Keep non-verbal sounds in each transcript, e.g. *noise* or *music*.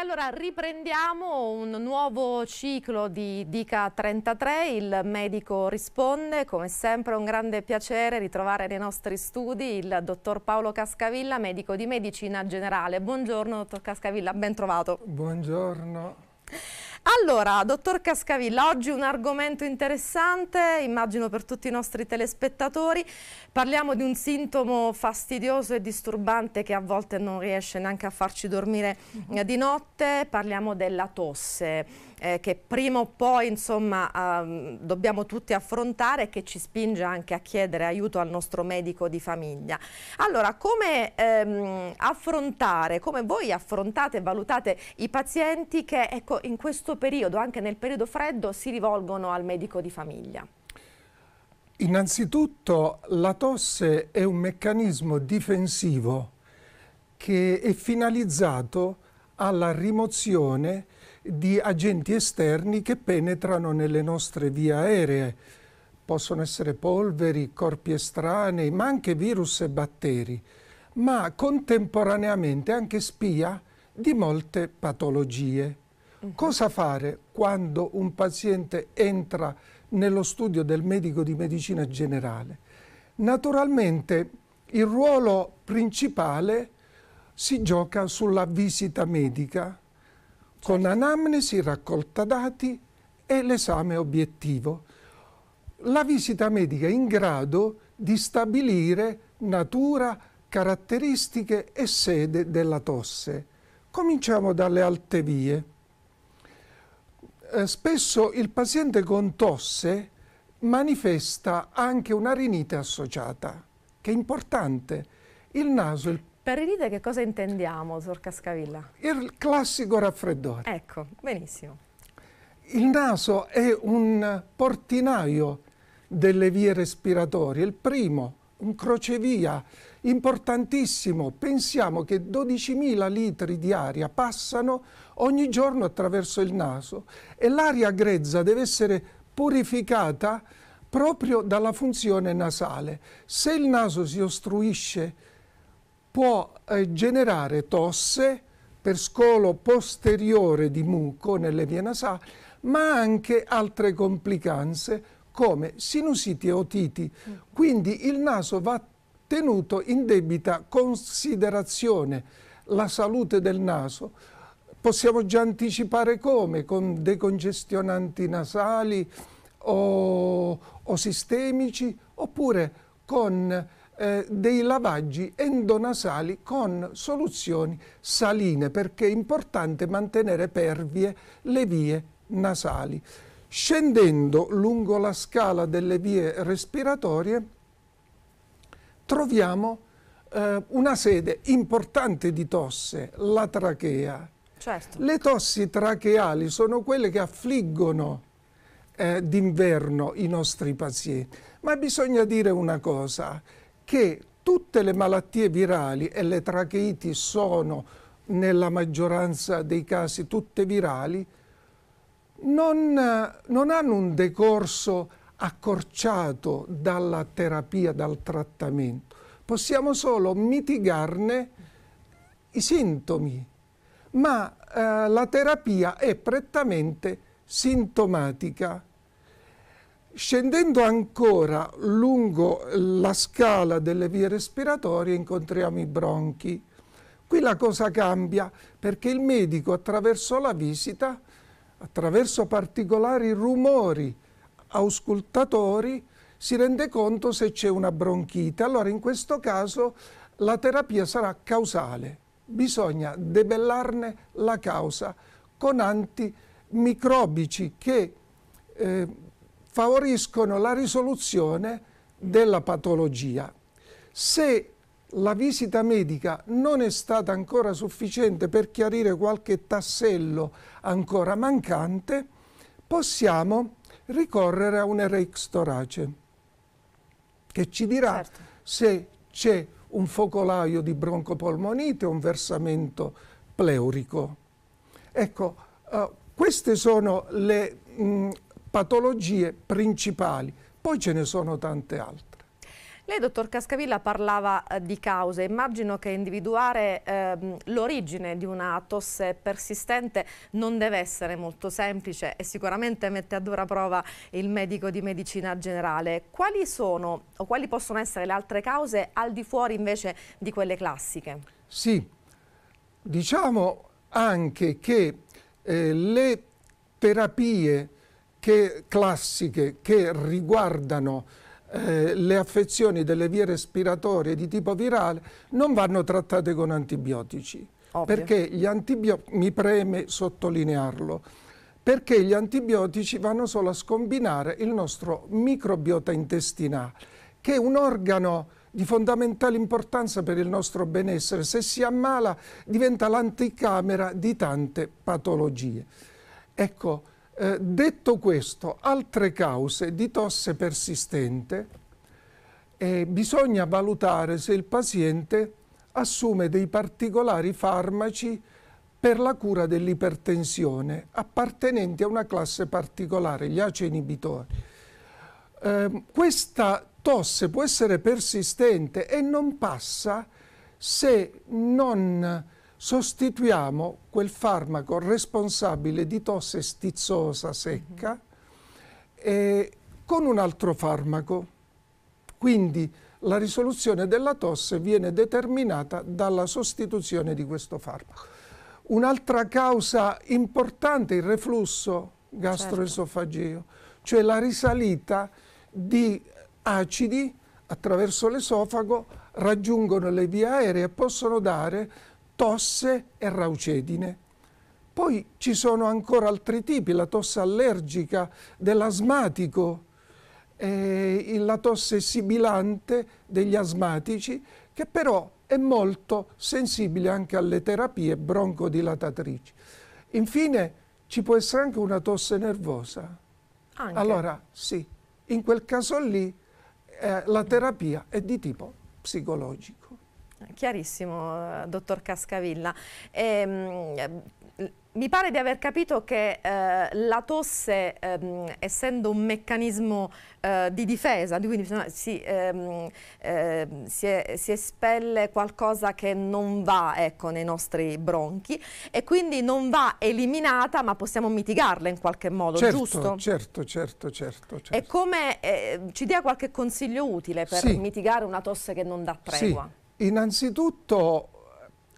allora riprendiamo un nuovo ciclo di Dica 33, il medico risponde, come sempre un grande piacere ritrovare nei nostri studi il dottor Paolo Cascavilla, medico di medicina generale. Buongiorno dottor Cascavilla, ben trovato. Buongiorno. Allora, dottor Cascavilla, oggi un argomento interessante, immagino per tutti i nostri telespettatori. Parliamo di un sintomo fastidioso e disturbante che a volte non riesce neanche a farci dormire eh, di notte. Parliamo della tosse, eh, che prima o poi, insomma, eh, dobbiamo tutti affrontare e che ci spinge anche a chiedere aiuto al nostro medico di famiglia. Allora, come ehm, affrontare, come voi affrontate e valutate i pazienti che, ecco, in questo periodo, anche nel periodo freddo, si rivolgono al medico di famiglia? Innanzitutto la tosse è un meccanismo difensivo che è finalizzato alla rimozione di agenti esterni che penetrano nelle nostre vie aeree. Possono essere polveri, corpi estranei, ma anche virus e batteri, ma contemporaneamente anche spia di molte patologie. Cosa fare quando un paziente entra nello studio del medico di medicina generale? Naturalmente il ruolo principale si gioca sulla visita medica con certo. anamnesi, raccolta dati e l'esame obiettivo. La visita medica è in grado di stabilire natura, caratteristiche e sede della tosse. Cominciamo dalle alte vie. Eh, spesso il paziente con tosse manifesta anche una rinite associata, che è importante. Il naso... Il... Per rinite che cosa intendiamo, Sor Cascavilla? Il classico raffreddore. Ecco, benissimo. Il naso è un portinaio delle vie respiratorie, il primo, un crocevia importantissimo, pensiamo che 12.000 litri di aria passano ogni giorno attraverso il naso e l'aria grezza deve essere purificata proprio dalla funzione nasale. Se il naso si ostruisce può eh, generare tosse per scolo posteriore di muco nelle vie nasali, ma anche altre complicanze come sinusiti e otiti. Mm. Quindi il naso va tenuto in debita considerazione la salute del naso. Possiamo già anticipare come, con decongestionanti nasali o, o sistemici, oppure con eh, dei lavaggi endonasali con soluzioni saline, perché è importante mantenere pervie le vie nasali. Scendendo lungo la scala delle vie respiratorie, troviamo eh, una sede importante di tosse, la trachea. Certo. Le tossi tracheali sono quelle che affliggono eh, d'inverno i nostri pazienti, ma bisogna dire una cosa, che tutte le malattie virali e le tracheiti sono nella maggioranza dei casi tutte virali, non, non hanno un decorso accorciato dalla terapia, dal trattamento. Possiamo solo mitigarne i sintomi, ma eh, la terapia è prettamente sintomatica. Scendendo ancora lungo la scala delle vie respiratorie incontriamo i bronchi. Qui la cosa cambia perché il medico attraverso la visita, attraverso particolari rumori, auscultatori si rende conto se c'è una bronchite. Allora in questo caso la terapia sarà causale, bisogna debellarne la causa con antimicrobici che eh, favoriscono la risoluzione della patologia. Se la visita medica non è stata ancora sufficiente per chiarire qualche tassello ancora mancante, possiamo ricorrere a un RX torace che ci dirà certo. se c'è un focolaio di broncopolmonite o un versamento pleurico. Ecco, uh, queste sono le mh, mm, patologie principali, poi ce ne sono tante altre. Lei, dottor Cascavilla, parlava eh, di cause. Immagino che individuare ehm, l'origine di una tosse persistente non deve essere molto semplice e sicuramente mette a dura prova il medico di medicina generale. Quali sono o quali possono essere le altre cause al di fuori invece di quelle classiche? Sì, diciamo anche che eh, le terapie che, classiche che riguardano eh, le affezioni delle vie respiratorie di tipo virale non vanno trattate con antibiotici. Ovvio. Perché gli antibiotici, mi preme sottolinearlo, perché gli antibiotici vanno solo a scombinare il nostro microbiota intestinale, che è un organo di fondamentale importanza per il nostro benessere. Se si ammala diventa l'anticamera di tante patologie. Ecco, eh, detto questo, altre cause di tosse persistente, eh, bisogna valutare se il paziente assume dei particolari farmaci per la cura dell'ipertensione appartenenti a una classe particolare, gli ACE inibitori. Eh, questa tosse può essere persistente e non passa se non sostituiamo quel farmaco responsabile di tosse stizzosa secca mhm. eh, con un altro farmaco. Quindi la risoluzione della tosse viene determinata dalla sostituzione di questo farmaco. Un'altra causa importante è il reflusso gastroesofageo, certo. cioè la risalita di acidi attraverso l'esofago raggiungono le vie aeree e possono dare tosse e raucedine. Poi ci sono ancora altri tipi, la tosse allergica dell'asmatico, eh, la tosse sibilante degli asmatici, che però è molto sensibile anche alle terapie broncodilatatrici. Infine ci può essere anche una tosse nervosa. Anche. Allora sì, in quel caso lì eh, la terapia è di tipo psicologico. Chiarissimo, eh, dottor Cascavilla. Ehm, mi pare di aver capito che eh, la tosse, ehm, essendo un meccanismo eh, di difesa, di si, ehm, eh, si, si, espelle qualcosa che non va ecco, nei nostri bronchi e quindi non va eliminata ma possiamo mitigarla in qualche modo, certo, giusto? Certo, certo, certo. certo. E come eh, ci dia qualche consiglio utile per sì. mitigare una tosse che non dà tregua? Sì. Innanzitutto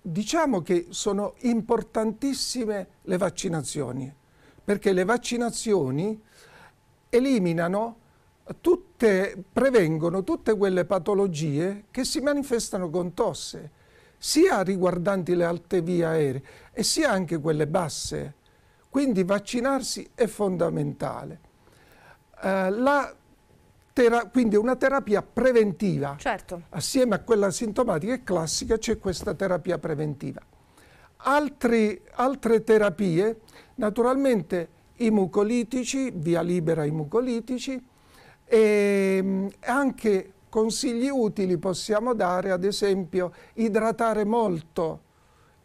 diciamo che sono importantissime le vaccinazioni, perché le vaccinazioni eliminano tutte, prevengono tutte quelle patologie che si manifestano con tosse, sia riguardanti le alte vie aeree e sia anche quelle basse. Quindi vaccinarsi è fondamentale. Eh, la Tera quindi una terapia preventiva. Certo. Assieme a quella sintomatica e classica c'è questa terapia preventiva. Altri, altre terapie, naturalmente i mucolitici, via libera i mucolitici, e ehm, anche consigli utili possiamo dare, ad esempio, idratare molto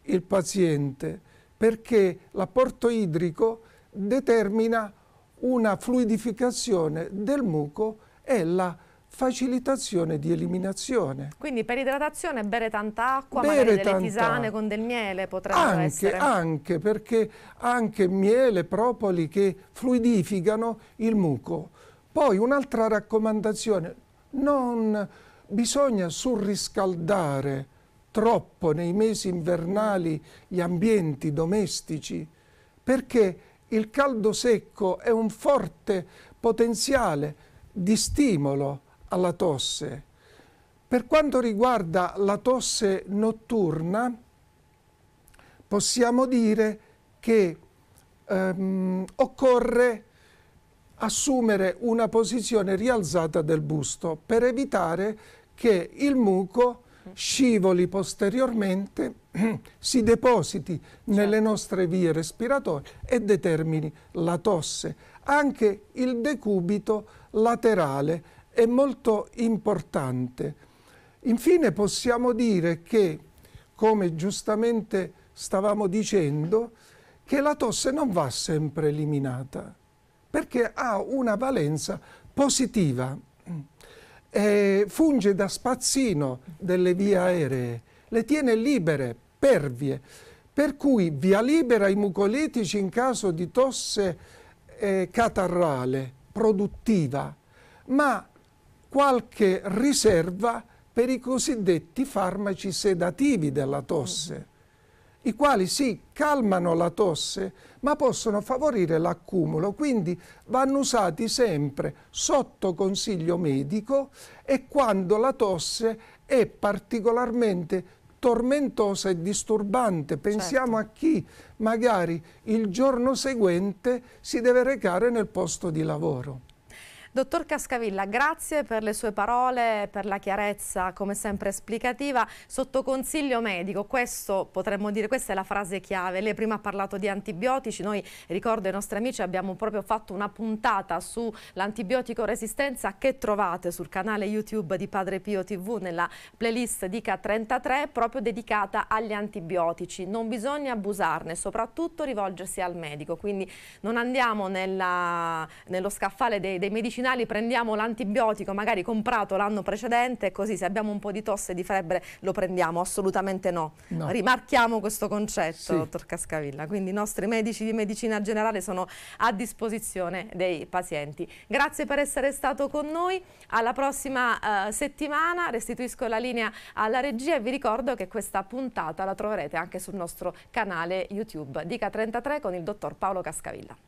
il paziente, perché l'apporto idrico determina una fluidificazione del muco è la facilitazione di eliminazione. Quindi per idratazione bere tanta acqua, bere magari delle tisane con del miele potrebbe anche, essere. Anche, perché anche miele, propoli che fluidificano il muco. Poi un'altra raccomandazione, non bisogna surriscaldare troppo nei mesi invernali gli ambienti domestici, perché il caldo secco è un forte potenziale di stimolo alla tosse. Per quanto riguarda la tosse notturna, possiamo dire che ehm, occorre assumere una posizione rialzata del busto per evitare che il muco scivoli posteriormente, *clears throat* si depositi certo. nelle nostre vie respiratorie e determini la tosse. Anche il decubito laterale è molto importante. Infine possiamo dire che, come giustamente stavamo dicendo, che la tosse non va sempre eliminata perché ha una valenza positiva. E funge da spazzino delle vie aeree, le tiene libere, pervie, per cui via libera i mucolitici in caso di tosse eh, catarrale, produttiva, ma qualche riserva per i cosiddetti farmaci sedativi della tosse, i quali sì, calmano la tosse, ma possono favorire l'accumulo, quindi vanno usati sempre sotto consiglio medico e quando la tosse è particolarmente tormentosa e disturbante. Certo. Pensiamo certo. a chi magari il giorno seguente si deve recare nel posto di lavoro. Dottor Cascavilla, grazie per le sue parole, per la chiarezza come sempre esplicativa. Sotto consiglio medico, questo potremmo dire, questa è la frase chiave. Lei prima ha parlato di antibiotici, noi ricordo ai nostri amici abbiamo proprio fatto una puntata sull'antibiotico resistenza che trovate sul canale YouTube di Padre Pio TV nella playlist Dica 33 proprio dedicata agli antibiotici. Non bisogna abusarne, soprattutto rivolgersi al medico, quindi non andiamo nella, nello scaffale dei, dei medicinali intestinali prendiamo l'antibiotico magari comprato l'anno precedente, così se abbiamo un po' di tosse e di febbre lo prendiamo, assolutamente no. no. Rimarchiamo questo concetto, sì. dottor Cascavilla, quindi i nostri medici di medicina generale sono a disposizione dei pazienti. Grazie per essere stato con noi, alla prossima eh, settimana restituisco la linea alla regia e vi ricordo che questa puntata la troverete anche sul nostro canale YouTube Dica 33 con il dottor Paolo Cascavilla.